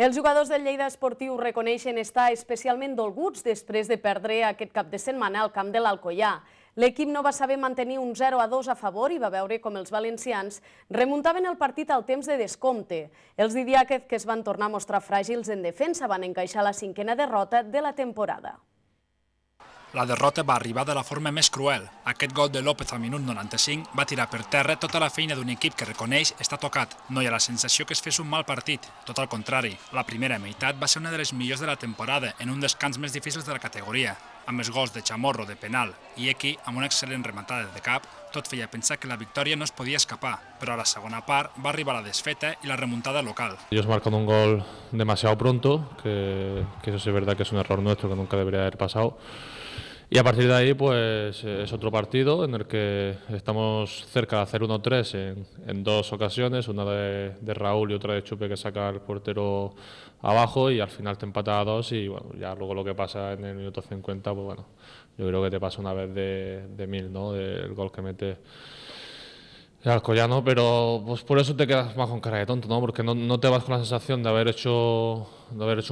Els jugadors del Lleida Esportiu reconeixen estar especialment dolguts després de perdre aquest cap de setmana al camp de l'Alcoià. L'equip no va saber mantenir un 0 2 a favor i va veure com els valencians remuntaven el partit al temps de descompte. Els didiàquets que es van tornar a mostrar fràgils en defensa van encaixar la cinquena derrota de la temporada. La derrota va arribar de la forma més cruel. Aquest gol de López al minut 95 va tirar per terra tota la feina d'un equip que reconeix està tocat. No hi ha la sensació que es fes un mal partit, tot al contrari. La primera meitat va ser una de les millors de la temporada, en un descans més difícils de la categoria. Amb els gols de Chamorro de penal i Eki, amb una excel·lent rematada de cap, tot feia pensar que la victòria no es podia escapar, però a la segona part va arribar la desfeta i la remontada local. Ellos marcan un gol demasiado pronto, que, que eso sí es verdad que es un error nuestro que nunca debería haber pasado. Y a partir de ahí, pues eh, es otro partido en el que estamos cerca de hacer 1-3 en, dos ocasiones, una de, de, Raúl y otra de Chupe que saca el portero abajo y al final te empata a dos y bueno, ya luego lo que pasa en el minuto 50, pues bueno, yo creo que te pasa una vez de, mil, ¿no? Del gol que mete Alcoyano, pero pues por eso te quedas más con cara de tonto, ¿no? Porque no, no te vas con la sensación de haber hecho, de haber hecho